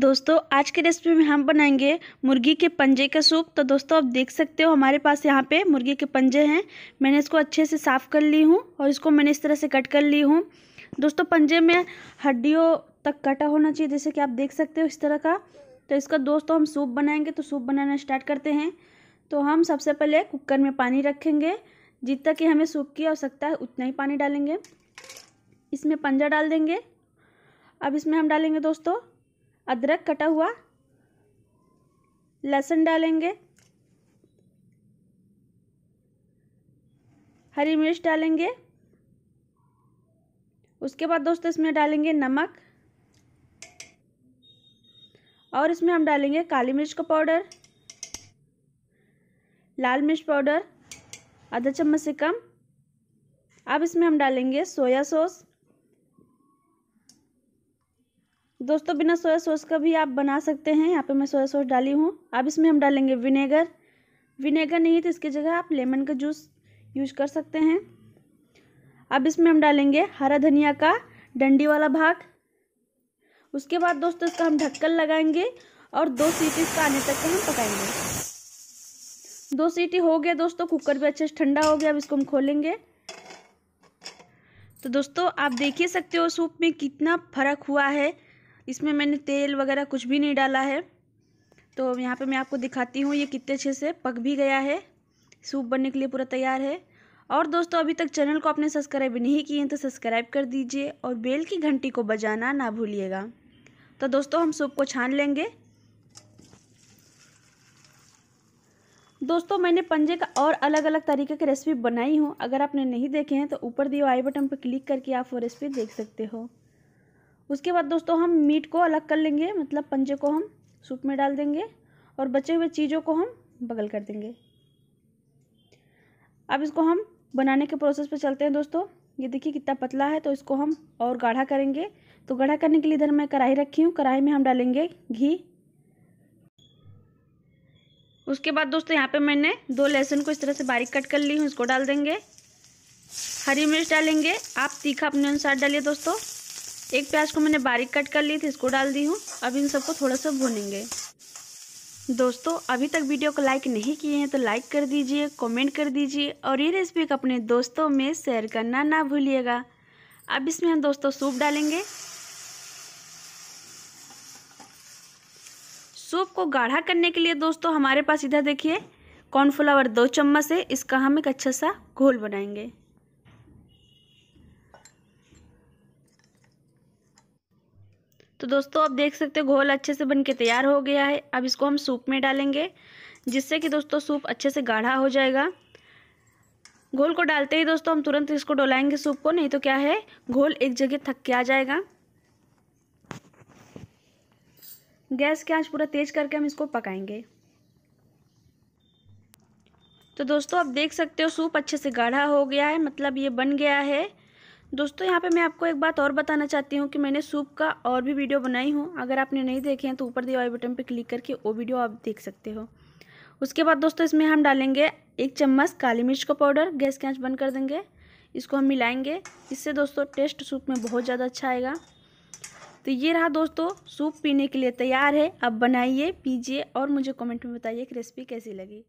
दोस्तों आज के रेसिपी में हम बनाएंगे मुर्गी के पंजे का सूप तो दोस्तों आप देख सकते हो हमारे पास यहाँ पे मुर्गी के पंजे हैं मैंने इसको अच्छे से साफ़ कर ली हूँ और इसको मैंने इस तरह से कट कर ली हूँ दोस्तों पंजे में हड्डियों तक कटा होना चाहिए जैसे कि आप देख सकते हो इस तरह का तो इसका दोस्तों हम सूप बनाएंगे तो सूप बनाना स्टार्ट करते हैं तो हम सबसे पहले कुकर में पानी रखेंगे जितना कि हमें सूप की आवश्यकता है उतना ही पानी डालेंगे इसमें पंजा डाल देंगे अब इसमें हम डालेंगे दोस्तों अदरक कटा हुआ लहसुन डालेंगे हरी मिर्च डालेंगे उसके बाद दोस्तों इसमें डालेंगे नमक और इसमें हम डालेंगे काली मिर्च का पाउडर लाल मिर्च पाउडर आधा चम्मच से कम अब इसमें हम डालेंगे सोया सॉस दोस्तों बिना सोया सॉस का भी आप बना सकते हैं यहाँ पे मैं सोया सॉस डाली हूँ अब इसमें हम डालेंगे विनेगर विनेगर नहीं तो इसकी जगह आप लेमन का जूस यूज कर सकते हैं अब इसमें हम डालेंगे हरा धनिया का डंडी वाला भाग उसके बाद दोस्तों इसका हम ढक्कन लगाएंगे और दो सीटी इसका आने तक हम पकाएंगे दो सीटी हो गया दोस्तों कुकर भी अच्छे से ठंडा हो गया अब इसको हम खोलेंगे तो दोस्तों आप देख ही सकते हो सूप में कितना फर्क हुआ है इसमें मैंने तेल वगैरह कुछ भी नहीं डाला है तो यहाँ पे मैं आपको दिखाती हूँ ये कितने अच्छे से पक भी गया है सूप बनने के लिए पूरा तैयार है और दोस्तों अभी तक चैनल को आपने सब्सक्राइब नहीं किए हैं तो सब्सक्राइब कर दीजिए और बेल की घंटी को बजाना ना भूलिएगा तो दोस्तों हम सूप को छान लेंगे दोस्तों मैंने पंजे का और अलग अलग तरीके की रेसिपी बनाई हूँ अगर आपने नहीं देखे हैं तो ऊपर दिए आई बटन पर क्लिक करके आप वो रेसिपी देख सकते हो उसके बाद दोस्तों हम मीट को अलग कर लेंगे मतलब पंजे को हम सूप में डाल देंगे और बचे हुए चीज़ों को हम बगल कर देंगे अब इसको हम बनाने के प्रोसेस पर चलते हैं दोस्तों ये देखिए कितना पतला है तो इसको हम और गाढ़ा करेंगे तो गाढ़ा करने के लिए इधर मैं कढ़ाई रखी हूँ कढ़ाई में हम डालेंगे घी उसके बाद दोस्तों यहाँ पे मैंने दो लहसुन को इस तरह से बारीक कट कर ली हूँ इसको डाल देंगे हरी मिर्च डालेंगे आप तीखा अपने अनुसार डालिए दोस्तों एक प्याज को मैंने बारीक कट कर ली थी इसको डाल दी हूँ अब इन सबको थोड़ा सा भूनेंगे दोस्तों अभी तक वीडियो को लाइक नहीं किए हैं तो लाइक कर दीजिए कमेंट कर दीजिए और ये रेसिपी अपने दोस्तों में शेयर करना ना भूलिएगा अब इसमें हम दोस्तों सूप डालेंगे सूप को गाढ़ा करने के लिए दोस्तों हमारे पास इधर देखिए कॉर्नफ्लावर दो चम्मच है इसका हम एक अच्छा सा घोल बनाएंगे तो दोस्तों आप देख सकते हो घोल अच्छे से बन के तैयार हो गया है अब इसको हम सूप में डालेंगे जिससे कि दोस्तों सूप अच्छे से गाढ़ा हो जाएगा घोल को डालते ही दोस्तों हम तुरंत इसको डोलाएंगे सूप को नहीं तो क्या है घोल एक जगह थक के आ जाएगा गैस की आँच पूरा तेज करके हम इसको पकाएंगे तो दोस्तों आप देख सकते हो सूप अच्छे से गाढ़ा हो गया है मतलब ये बन गया है दोस्तों यहाँ पे मैं आपको एक बात और बताना चाहती हूँ कि मैंने सूप का और भी वीडियो बनाई हूँ अगर आपने नहीं देखे हैं तो ऊपर दिए वाई बटन पर क्लिक करके वो वीडियो आप देख सकते हो उसके बाद दोस्तों इसमें हम डालेंगे एक चम्मच काली मिर्च का पाउडर गैस के आँच बंद कर देंगे इसको हम मिलाएंगे इससे दोस्तों टेस्ट सूप में बहुत ज़्यादा अच्छा आएगा तो ये रहा दोस्तों सूप पीने के लिए तैयार है अब बनाइए पीजिए और मुझे कमेंट में बताइए कि रेसिपी कैसी लगी